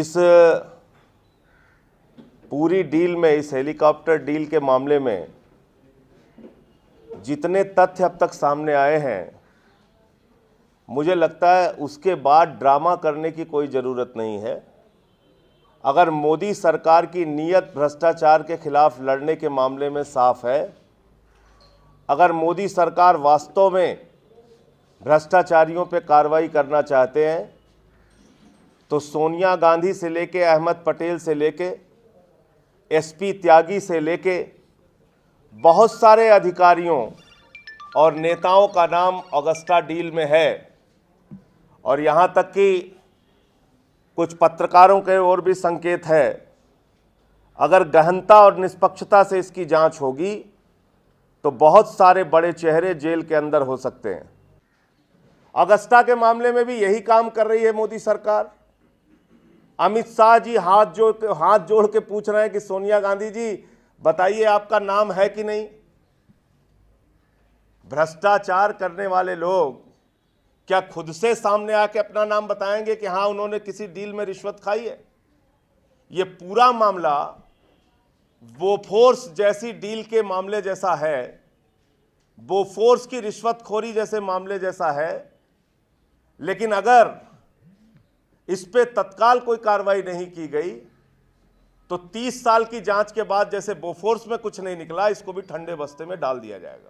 इस पूरी डील में इस हेलीकॉप्टर डील के मामले में जितने तथ्य अब तक सामने आए हैं मुझे लगता है उसके बाद ड्रामा करने की कोई ज़रूरत नहीं है अगर मोदी सरकार की नीयत भ्रष्टाचार के खिलाफ लड़ने के मामले में साफ है अगर मोदी सरकार वास्तव में भ्रष्टाचारियों पर कार्रवाई करना चाहते हैं तो सोनिया गांधी से लेके अहमद पटेल से लेके एसपी त्यागी से लेके बहुत सारे अधिकारियों और नेताओं का नाम अगस्ता डील में है और यहाँ तक कि कुछ पत्रकारों के और भी संकेत है अगर गहनता और निष्पक्षता से इसकी जांच होगी तो बहुत सारे बड़े चेहरे जेल के अंदर हो सकते हैं अगस्ता के मामले में भी यही काम कर रही है मोदी सरकार अमित शाह जी हाथ जोड़ के हाथ जोड़ के पूछ रहे हैं कि सोनिया गांधी जी बताइए आपका नाम है कि नहीं भ्रष्टाचार करने वाले लोग क्या खुद से सामने आके अपना नाम बताएंगे कि हां उन्होंने किसी डील में रिश्वत खाई है यह पूरा मामला वो फोर्स जैसी डील के मामले जैसा है वो फोर्स की रिश्वतखोरी जैसे मामले जैसा है लेकिन अगर इस पर तत्काल कोई कार्रवाई नहीं की गई तो 30 साल की जांच के बाद जैसे बोफोर्स में कुछ नहीं निकला इसको भी ठंडे बस्ते में डाल दिया जाएगा